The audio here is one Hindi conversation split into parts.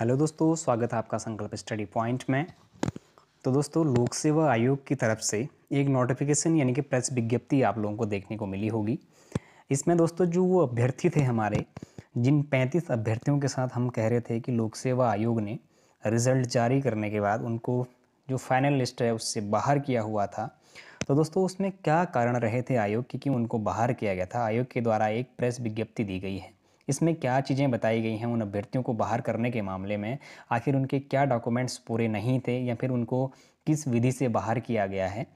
हेलो दोस्तों स्वागत है आपका संकल्प स्टडी पॉइंट में तो दोस्तों लोक सेवा आयोग की तरफ से एक नोटिफिकेशन यानी कि प्रेस विज्ञप्ति आप लोगों को देखने को मिली होगी इसमें दोस्तों जो वो अभ्यर्थी थे हमारे जिन 35 अभ्यर्थियों के साथ हम कह रहे थे कि लोक सेवा आयोग ने रिज़ल्ट जारी करने के बाद उनको जो फाइनल लिस्ट है उससे बाहर किया हुआ था तो दोस्तों उसमें क्या कारण रहे थे आयोग की कि उनको बाहर किया गया था आयोग के द्वारा एक प्रेस विज्ञप्ति दी गई है इसमें क्या चीज़ें बताई गई हैं उन अभ्यर्थियों को बाहर करने के मामले में आखिर उनके क्या डॉक्यूमेंट्स पूरे नहीं थे या फिर उनको किस विधि से बाहर किया गया है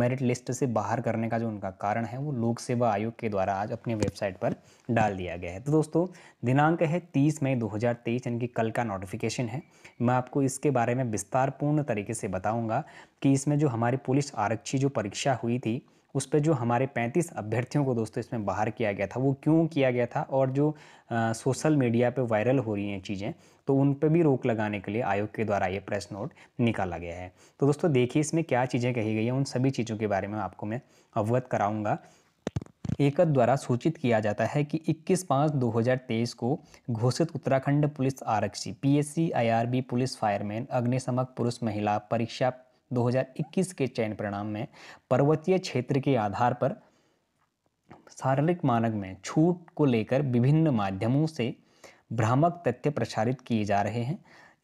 मेरिट लिस्ट से बाहर करने का जो उनका कारण है वो लोक सेवा आयोग के द्वारा आज अपनी वेबसाइट पर डाल दिया गया है तो दोस्तों दिनांक है 30 मई 2023 यानी कि कल का नोटिफिकेशन है मैं आपको इसके बारे में विस्तारपूर्ण तरीके से बताऊंगा कि इसमें जो हमारी पुलिस आरक्षी जो परीक्षा हुई थी उस पर जो हमारे 35 अभ्यर्थियों को दोस्तों इसमें बाहर किया गया था वो क्यों किया गया था और जो आ, सोशल मीडिया पे वायरल हो रही हैं चीज़ें तो उन पर भी रोक लगाने के लिए आयोग के द्वारा ये प्रेस नोट निकाला गया है तो दोस्तों देखिए इसमें क्या चीज़ें कही गई हैं उन सभी चीज़ों के बारे में आपको मैं अवगत कराऊँगा एकद द्वारा सूचित किया जाता है कि 21 पाँच 2023 को घोषित उत्तराखंड पुलिस आरक्षी पीएससी आईआरबी पुलिस फायरमैन अग्निशमक पुरुष महिला परीक्षा 2021 के चयन परिणाम में पर्वतीय क्षेत्र के आधार पर शारीरिक मानक में छूट को लेकर विभिन्न माध्यमों से भ्रामक तथ्य प्रसारित किए जा रहे हैं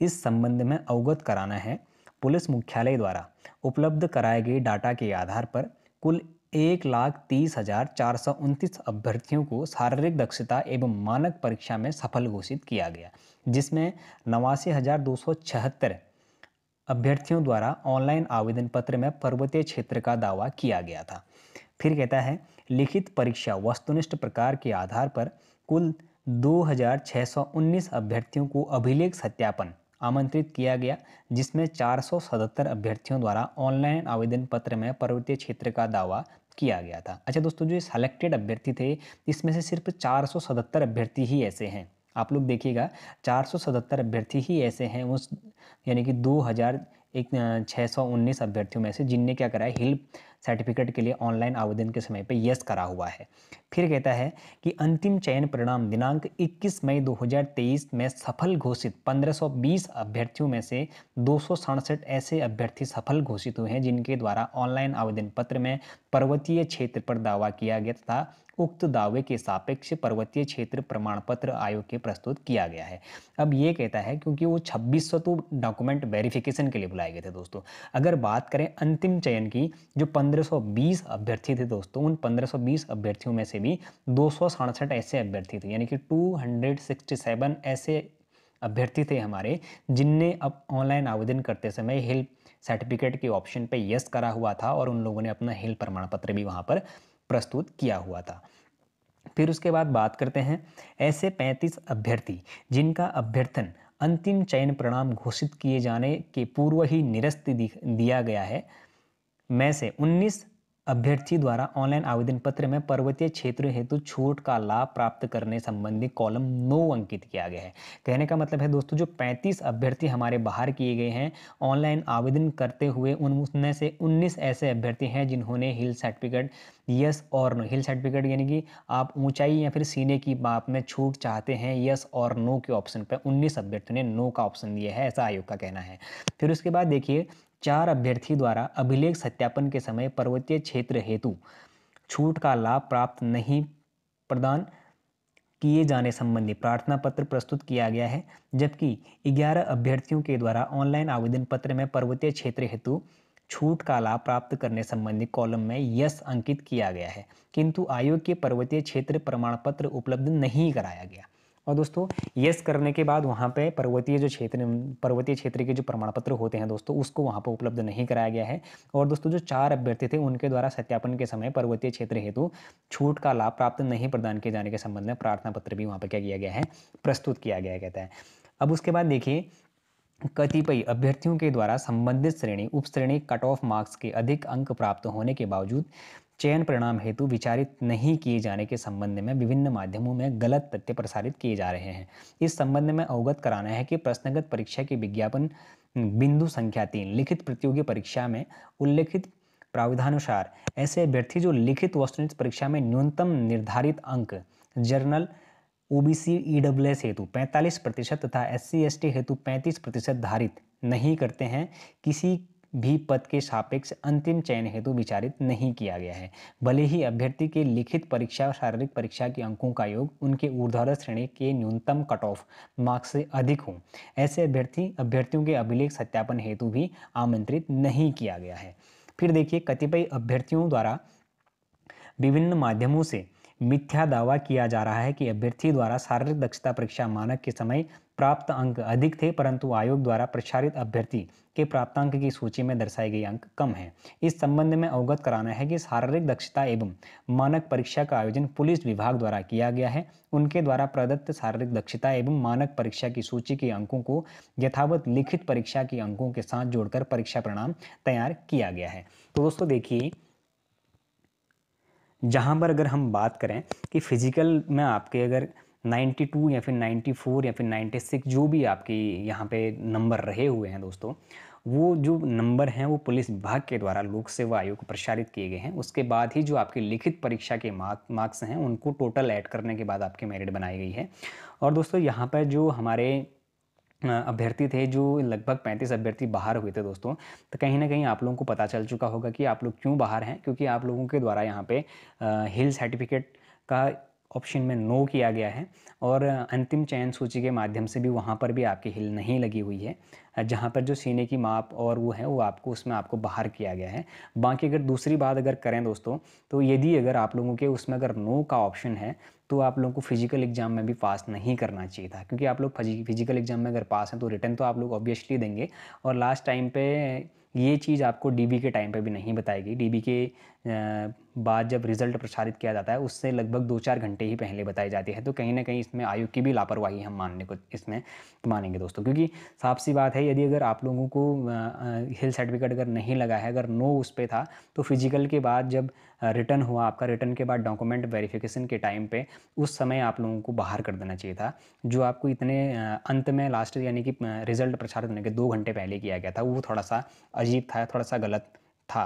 इस संबंध में अवगत कराना है पुलिस मुख्यालय द्वारा उपलब्ध कराए गए डाटा के आधार पर कुल एक लाख तीस हजार चार सौ उनतीस अभ्यर्थियों को शारीरिक दक्षता एवं मानक परीक्षा में सफल घोषित किया गया जिसमें नवासी हजार दो सौ छहत्तर अभ्यर्थियों द्वारा ऑनलाइन आवेदन पत्र में पर्वतीय क्षेत्र का दावा किया गया था फिर कहता है लिखित परीक्षा वस्तुनिष्ठ प्रकार के आधार पर कुल 2619 अभ्यर्थियों को अभिलेख सत्यापन आमंत्रित किया गया जिसमें 477 अभ्यर्थियों द्वारा ऑनलाइन आवेदन पत्र में पर्वतीय क्षेत्र का दावा किया गया था अच्छा दोस्तों जो सेलेक्टेड अभ्यर्थी थे इसमें से सिर्फ 477 अभ्यर्थी ही ऐसे हैं आप लोग देखिएगा चार सौ सतहत्तर अभ्यर्थी ही ऐसे हैं उस यानी कि दो हज़ार एक छः सौ उन्नीस अभ्यर्थियों में से जिनने क्या करा है हिल सर्टिफिकेट के लिए ऑनलाइन आवेदन के समय पर यस करा हुआ है फिर कहता है कि अंतिम चयन परिणाम दिनांक 21 मई 2023 में सफल घोषित 1520 अभ्यर्थियों में से दो ऐसे अभ्यर्थी सफल घोषित हुए हैं जिनके द्वारा ऑनलाइन आवेदन पत्र में पर्वतीय क्षेत्र पर दावा किया गया तथा उक्त दावे के सापेक्ष पर्वतीय क्षेत्र प्रमाण पत्र आयोग के प्रस्तुत किया गया है अब ये कहता है क्योंकि वो छब्बीस तो डॉक्यूमेंट वेरिफिकेशन के लिए बुलाए गए थे दोस्तों अगर बात करें अंतिम चयन की जो 1520 अभ्यर्थी थे दोस्तों उन 1520 अभ्यर्थियों में से भी दो ऐसे अभ्यर्थी थे यानी कि 267 ऐसे अभ्यर्थी थे हमारे जिनने अब ऑनलाइन आवेदन करते समय हेल्प सर्टिफिकेट के ऑप्शन पे यस करा हुआ था और उन लोगों ने अपना हेल्प प्रमाण पत्र भी वहाँ पर प्रस्तुत किया हुआ था फिर उसके बाद बात करते हैं ऐसे 35 अभ्यर्थी जिनका अभ्यर्थन अंतिम चयन प्रणाम घोषित किए जाने के पूर्व ही निरस्त दिया गया है में से 19 अभ्यर्थी द्वारा ऑनलाइन आवेदन पत्र में पर्वतीय क्षेत्र हेतु छूट का लाभ प्राप्त करने संबंधी कॉलम नो अंकित किया गया है कहने का मतलब है दोस्तों जो 35 अभ्यर्थी हमारे बाहर किए गए हैं ऑनलाइन आवेदन करते हुए उनमें से 19 ऐसे अभ्यर्थी हैं जिन्होंने हिल सर्टिफिकेट यस और नो हिल सर्टिफिकेट यानी कि आप ऊंचाई या फिर सीने की बाप में छूट चाहते हैं यस और नो के ऑप्शन पर उन्नीस अभ्यर्थियों ने नो का ऑप्शन दिया है ऐसा आयोग का कहना है फिर उसके बाद देखिए चार अभ्यर्थी द्वारा अभिलेख सत्यापन के समय पर्वतीय क्षेत्र हेतु छूट का लाभ प्राप्त नहीं प्रदान किए जाने संबंधी प्रार्थना पत्र प्रस्तुत किया गया है जबकि 11 अभ्यर्थियों के द्वारा ऑनलाइन आवेदन पत्र में पर्वतीय क्षेत्र हेतु छूट का लाभ प्राप्त करने संबंधी कॉलम में यस अंकित किया गया है किंतु आयोग के पर्वतीय क्षेत्र प्रमाण पत्र उपलब्ध नहीं कराया गया और दोस्तों यस करने के बाद वहाँ पे पर्वतीय जो क्षेत्र पर्वतीय क्षेत्र के जो प्रमाण पत्र होते हैं दोस्तों उसको वहाँ पर उपलब्ध नहीं कराया गया है और दोस्तों जो चार अभ्यर्थी थे उनके द्वारा सत्यापन के समय पर्वतीय क्षेत्र हेतु छूट का लाभ प्राप्त नहीं प्रदान किए जाने के संबंध में प्रार्थना पत्र भी वहाँ पर क्या किया गया है प्रस्तुत किया गया कहता है अब उसके बाद देखिए कतिपय अभ्यर्थियों के द्वारा संबंधित श्रेणी उप श्रेणी कट ऑफ मार्क्स के अधिक अंक प्राप्त होने के बावजूद चयन परिणाम हेतु विचारित नहीं किए जाने के संबंध में विभिन्न माध्यमों में गलत तथ्य प्रसारित किए जा रहे हैं इस संबंध में अवगत कराना है कि प्रश्नगत परीक्षा के विज्ञापन बिंदु संख्या तीन लिखित प्रतियोगी परीक्षा में उल्लेखित प्राविधानुसार ऐसे अभ्यर्थी जो लिखित वस्तुनिष्ठ परीक्षा में न्यूनतम निर्धारित अंक जर्नल ओबीसी ईडब्ल्यूएस हेतु 45 प्रतिशत तथा एस सी हेतु 35 प्रतिशत धारित नहीं करते हैं किसी भी पद के सापेक्ष अंतिम चयन हेतु विचारित नहीं किया गया है भले ही अभ्यर्थी के लिखित परीक्षा और शारीरिक परीक्षा के अंकों का योग उनके ऊर्ध्वर श्रेणी के न्यूनतम कट ऑफ मार्क्स से अधिक हो ऐसे अभ्यर्थी अभ्यर्थियों के अभिलेख सत्यापन हेतु भी आमंत्रित नहीं किया गया है फिर देखिए कतिपय अभ्यर्थियों द्वारा विभिन्न माध्यमों से मिथ्या दावा किया जा रहा है कि अभ्यर्थी द्वारा शारीरिक दक्षता परीक्षा मानक के समय प्राप्त अंक अधिक थे परंतु आयोग द्वारा प्रसारित अभ्यर्थी के प्राप्तांक की सूची में दर्शाए गए अंक कम हैं इस संबंध में अवगत कराना है कि शारीरिक दक्षता एवं मानक परीक्षा का आयोजन पुलिस विभाग द्वारा किया गया है उनके द्वारा प्रदत्त शारीरिक दक्षता एवं मानक परीक्षा की सूची के अंकों को यथावत लिखित परीक्षा के अंकों के साथ जोड़कर परीक्षा परिणाम तैयार किया गया है तो दोस्तों देखिए जहाँ पर अगर हम बात करें कि फ़िज़िकल में आपके अगर 92 या फिर 94 या फिर 96 जो भी आपकी यहाँ पे नंबर रहे हुए हैं दोस्तों वो जो नंबर हैं वो पुलिस विभाग के द्वारा लोक सेवा आयोग को प्रसारित किए गए हैं उसके बाद ही जो आपकी लिखित परीक्षा के मार्क मार्क्स हैं उनको टोटल ऐड करने के बाद आपकी मेरिट बनाई गई है और दोस्तों यहाँ पर जो हमारे अभ्यर्थी थे जो लगभग 35 अभ्यर्थी बाहर हुए थे दोस्तों तो कहीं ना कहीं आप लोगों को पता चल चुका होगा कि आप लोग क्यों बाहर हैं क्योंकि आप लोगों के द्वारा यहाँ पे हिल सर्टिफिकेट का ऑप्शन में नो किया गया है और अंतिम चयन सूची के माध्यम से भी वहाँ पर भी आपकी हिल नहीं लगी हुई है जहाँ पर जो सीने की माप और वो है वो आपको उसमें आपको बाहर किया गया है बाकी अगर दूसरी बात अगर करें दोस्तों तो यदि अगर आप लोगों के उसमें अगर नो का ऑप्शन है तो आप लोगों को फिजिकल एग्जाम में भी पास नहीं करना चाहिए था क्योंकि आप लोग फिजिकल एग्जाम में अगर पास हैं तो रिटर्न तो आप लोग ऑब्वियसली देंगे और लास्ट टाइम पे ये चीज़ आपको डीबी के टाइम पे भी नहीं बताई गई डीबी के बाद जब रिज़ल्ट प्रसारित किया जाता है उससे लगभग दो चार घंटे ही पहले बताई जाती है तो कहीं ना कहीं इसमें आयोग की भी लापरवाही हम मानने को इसमें मानेंगे दोस्तों क्योंकि साफ सी बात है यदि अगर आप लोगों को हेल्थ सर्टिफिकेट अगर नहीं लगा है अगर नो उस पर था तो फिजिकल के बाद जब रिटर्न हुआ आपका रिटर्न के बाद डॉक्यूमेंट वेरिफिकेशन के टाइम पे उस समय आप लोगों को बाहर कर देना चाहिए था जो आपको इतने अंत में लास्ट यानी कि रिजल्ट प्रचारित होने के दो घंटे पहले किया गया था वो थोड़ा सा अजीब था थोड़ा सा गलत था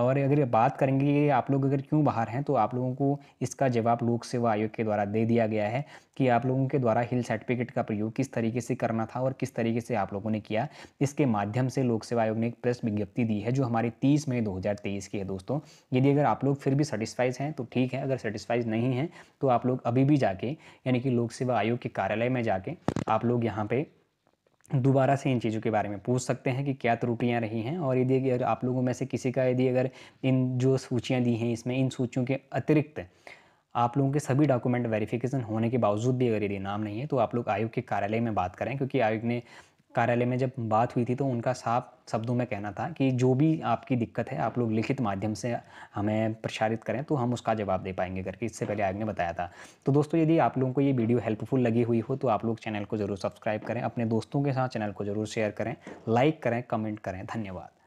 और अगर ये बात करेंगे कि आप लोग अगर क्यों बाहर हैं तो आप लोगों को इसका जवाब लोक सेवा आयोग के द्वारा दे दिया गया है कि आप लोगों के द्वारा हिल सर्टिफिकेट का प्रयोग किस तरीके से करना था और किस तरीके से आप लोगों ने किया इसके माध्यम से लोक सेवा आयोग ने एक प्रेस विज्ञप्ति दी है जो हमारी तीस मई दो की है दोस्तों यदि अगर आप लोग फिर भी सेटिस्फाइज हैं तो ठीक है अगर सेटिस्फाइज नहीं हैं तो आप लोग अभी भी जाके यानी कि लोक सेवा आयोग के कार्यालय में जाके आप लोग यहाँ पर दोबारा से इन चीज़ों के बारे में पूछ सकते हैं कि क्या त्रुटियां रही हैं और यदि अगर आप लोगों में से किसी का यदि अगर इन जो सूचियां दी हैं इसमें इन सूचियों के अतिरिक्त आप लोगों के सभी डॉक्यूमेंट वेरिफिकेशन होने के बावजूद भी अगर यदि नाम नहीं है तो आप लोग आयोग के कार्यालय में बात करें क्योंकि आयोग ने कार्यालय में जब बात हुई थी तो उनका साफ शब्दों में कहना था कि जो भी आपकी दिक्कत है आप लोग लिखित माध्यम से हमें प्रसारित करें तो हम उसका जवाब दे पाएंगे करके इससे पहले आयोग ने बताया था तो दोस्तों यदि आप लोगों को ये वीडियो हेल्पफुल लगी हुई हो तो आप लोग चैनल को ज़रूर सब्सक्राइब करें अपने दोस्तों के साथ चैनल को ज़रूर शेयर करें लाइक करें कमेंट करें धन्यवाद